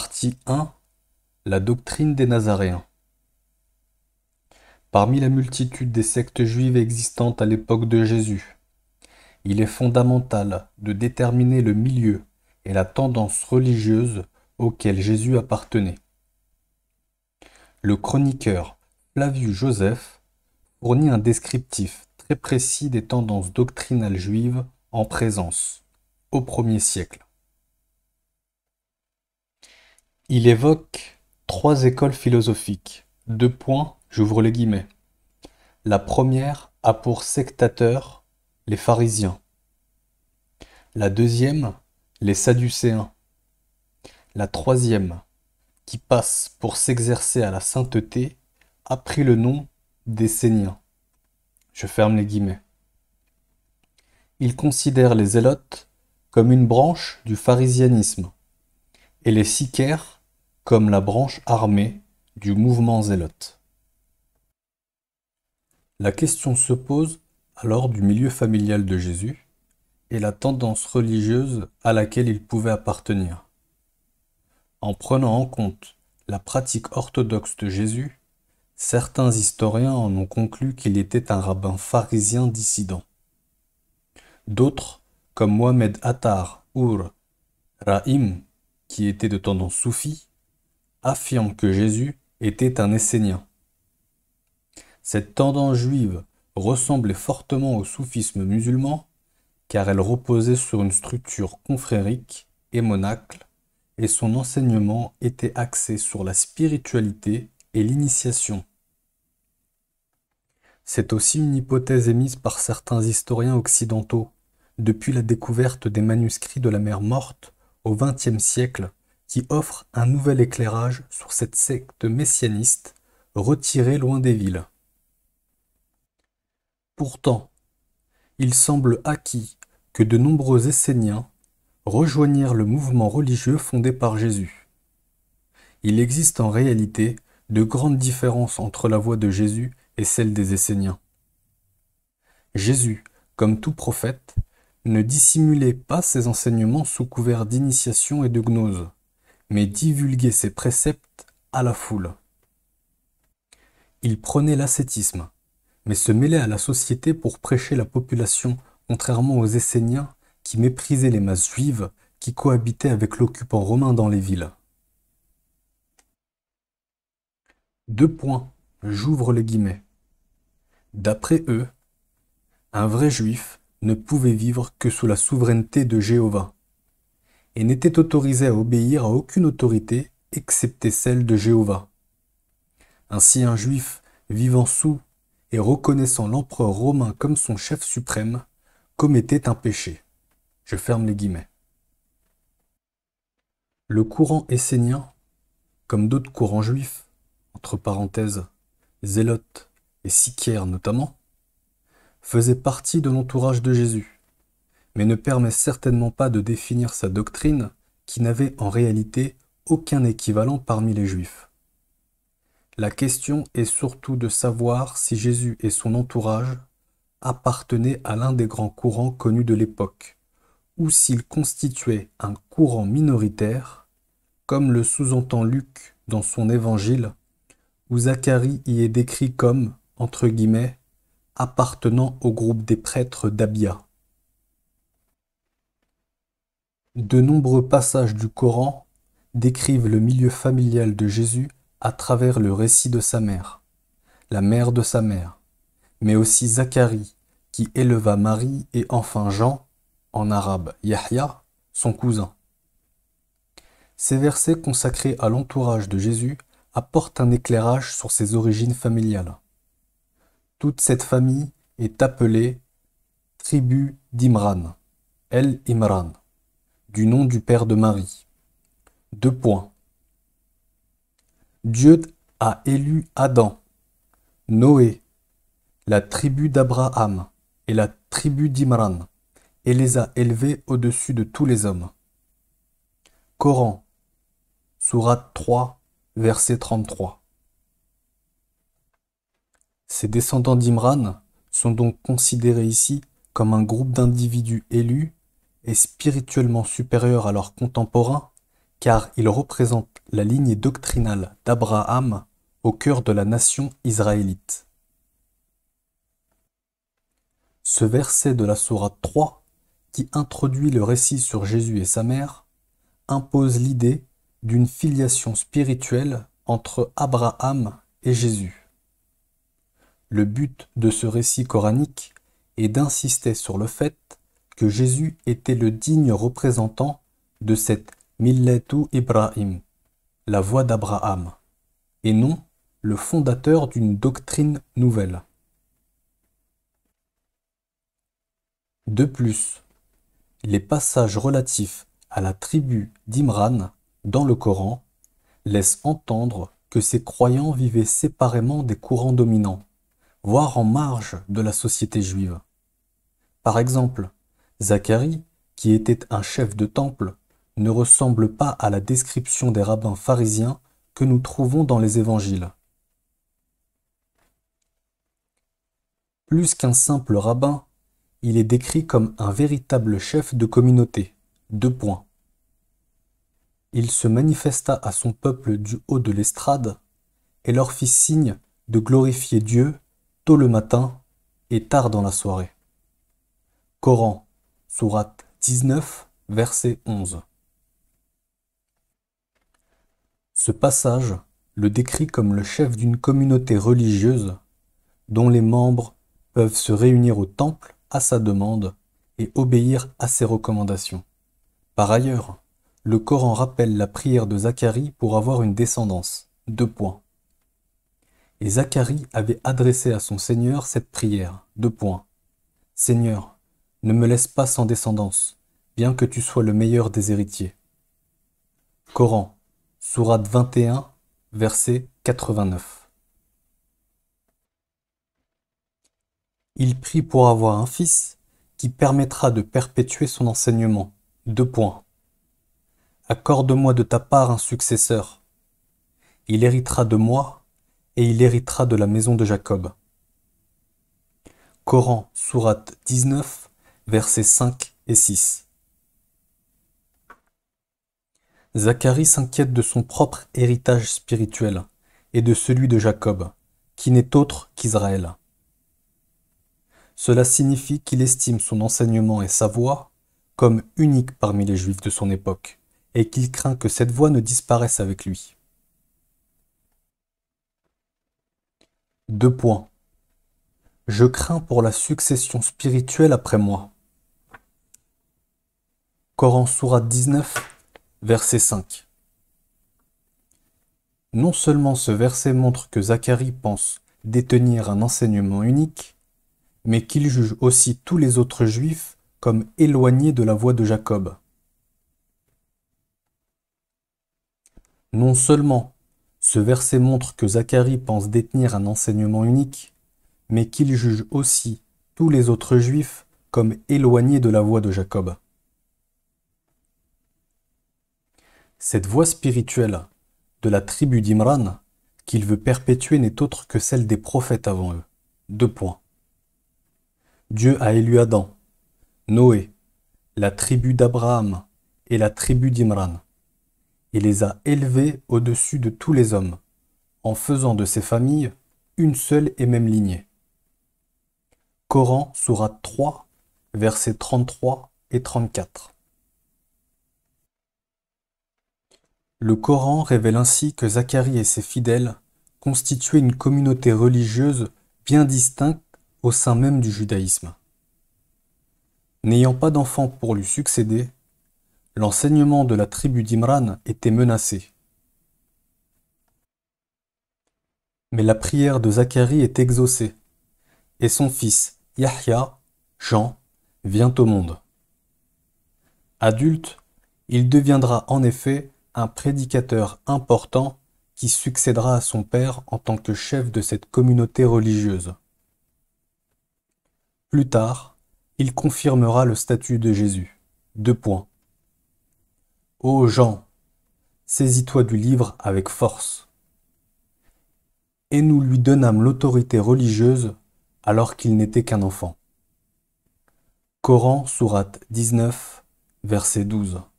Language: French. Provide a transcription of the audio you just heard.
Partie 1 La doctrine des Nazaréens. Parmi la multitude des sectes juives existantes à l'époque de Jésus, il est fondamental de déterminer le milieu et la tendance religieuse auquel Jésus appartenait. Le chroniqueur Flavius Joseph fournit un descriptif très précis des tendances doctrinales juives en présence au 1er siècle. Il évoque trois écoles philosophiques. Deux points, j'ouvre les guillemets. La première a pour sectateurs les pharisiens. La deuxième, les sadducéens. La troisième, qui passe pour s'exercer à la sainteté, a pris le nom des Séniens. Je ferme les guillemets. Il considère les Zélotes comme une branche du pharisianisme et les Sicaires comme la branche armée du mouvement zélote. La question se pose alors du milieu familial de Jésus et la tendance religieuse à laquelle il pouvait appartenir. En prenant en compte la pratique orthodoxe de Jésus, certains historiens en ont conclu qu'il était un rabbin pharisien dissident. D'autres, comme Mohamed Attar Ur Rahim, qui était de tendance soufie, affirme que Jésus était un Essénien. Cette tendance juive ressemblait fortement au soufisme musulman, car elle reposait sur une structure confrérique et monacle, et son enseignement était axé sur la spiritualité et l'initiation. C'est aussi une hypothèse émise par certains historiens occidentaux depuis la découverte des manuscrits de la mer Morte au XXe siècle qui offre un nouvel éclairage sur cette secte messianiste retirée loin des villes. Pourtant, il semble acquis que de nombreux Esséniens rejoignirent le mouvement religieux fondé par Jésus. Il existe en réalité de grandes différences entre la voix de Jésus et celle des Esséniens. Jésus, comme tout prophète, ne dissimulait pas ses enseignements sous couvert d'initiation et de gnose mais divulguait ses préceptes à la foule. Il prenait l'ascétisme, mais se mêlait à la société pour prêcher la population, contrairement aux Esséniens qui méprisaient les masses juives qui cohabitaient avec l'occupant romain dans les villes. Deux points, j'ouvre les guillemets. D'après eux, un vrai juif ne pouvait vivre que sous la souveraineté de Jéhovah et n'était autorisé à obéir à aucune autorité excepté celle de Jéhovah. Ainsi un juif vivant sous et reconnaissant l'empereur romain comme son chef suprême commettait un péché. Je ferme les guillemets. Le courant essénien, comme d'autres courants juifs, entre parenthèses, zélotes et sicaires notamment, faisait partie de l'entourage de Jésus mais ne permet certainement pas de définir sa doctrine qui n'avait en réalité aucun équivalent parmi les Juifs. La question est surtout de savoir si Jésus et son entourage appartenaient à l'un des grands courants connus de l'époque, ou s'ils constituaient un courant minoritaire, comme le sous-entend Luc dans son évangile, où Zacharie y est décrit comme, entre guillemets, appartenant au groupe des prêtres d'Abia. De nombreux passages du Coran décrivent le milieu familial de Jésus à travers le récit de sa mère, la mère de sa mère, mais aussi Zacharie, qui éleva Marie et enfin Jean, en arabe Yahya, son cousin. Ces versets consacrés à l'entourage de Jésus apportent un éclairage sur ses origines familiales. Toute cette famille est appelée tribu d'Imran, El Imran du nom du Père de Marie. Deux points. Dieu a élu Adam, Noé, la tribu d'Abraham et la tribu d'Imran, et les a élevés au-dessus de tous les hommes. Coran, Sourate 3, verset 33. Ces descendants d'Imran sont donc considérés ici comme un groupe d'individus élus est spirituellement supérieur à leurs contemporains, car ils représente la lignée doctrinale d'Abraham au cœur de la nation israélite. Ce verset de la Sourate 3, qui introduit le récit sur Jésus et sa mère, impose l'idée d'une filiation spirituelle entre Abraham et Jésus. Le but de ce récit coranique est d'insister sur le fait que Jésus était le digne représentant de cette Milletu Ibrahim, la voix d'Abraham, et non le fondateur d'une doctrine nouvelle. De plus, les passages relatifs à la tribu d'Imran dans le Coran laissent entendre que ces croyants vivaient séparément des courants dominants, voire en marge de la société juive. Par exemple, Zacharie, qui était un chef de temple, ne ressemble pas à la description des rabbins pharisiens que nous trouvons dans les évangiles. Plus qu'un simple rabbin, il est décrit comme un véritable chef de communauté. Deux points. Il se manifesta à son peuple du haut de l'estrade et leur fit signe de glorifier Dieu tôt le matin et tard dans la soirée. Coran sourate 19, verset 11. Ce passage le décrit comme le chef d'une communauté religieuse dont les membres peuvent se réunir au temple à sa demande et obéir à ses recommandations. Par ailleurs, le Coran rappelle la prière de Zacharie pour avoir une descendance. Deux points. Et Zacharie avait adressé à son Seigneur cette prière. Deux points. Seigneur, ne me laisse pas sans descendance, bien que tu sois le meilleur des héritiers. Coran, Sourate 21, verset 89. Il prie pour avoir un fils qui permettra de perpétuer son enseignement. Deux points. Accorde-moi de ta part un successeur. Il héritera de moi et il héritera de la maison de Jacob. Coran, Sourate 19, versets 5 et 6. Zacharie s'inquiète de son propre héritage spirituel et de celui de Jacob, qui n'est autre qu'Israël. Cela signifie qu'il estime son enseignement et sa voix comme unique parmi les juifs de son époque, et qu'il craint que cette voix ne disparaisse avec lui. Deux points. Je crains pour la succession spirituelle après moi. Coran Sourate 19, verset 5. Non seulement ce verset montre que Zacharie pense détenir un enseignement unique, mais qu'il juge aussi tous les autres juifs comme éloignés de la voie de Jacob. Non seulement ce verset montre que Zacharie pense détenir un enseignement unique, mais qu'il juge aussi tous les autres juifs comme éloignés de la voie de Jacob. Cette voie spirituelle de la tribu d'Imran qu'il veut perpétuer n'est autre que celle des prophètes avant eux. Deux points. Dieu a élu Adam, Noé, la tribu d'Abraham et la tribu d'Imran, et les a élevés au-dessus de tous les hommes, en faisant de ces familles une seule et même lignée. Coran, Sourate 3, versets 33 et 34. Le Coran révèle ainsi que Zacharie et ses fidèles constituaient une communauté religieuse bien distincte au sein même du judaïsme. N'ayant pas d'enfant pour lui succéder, l'enseignement de la tribu d'Imran était menacé. Mais la prière de Zacharie est exaucée, et son fils Yahya, Jean, vient au monde. Adulte, il deviendra en effet un prédicateur important qui succédera à son père en tant que chef de cette communauté religieuse. Plus tard, il confirmera le statut de Jésus. Deux points. Ô Jean, saisis-toi du livre avec force. Et nous lui donnâmes l'autorité religieuse alors qu'il n'était qu'un enfant. Coran, sourate 19, verset 12.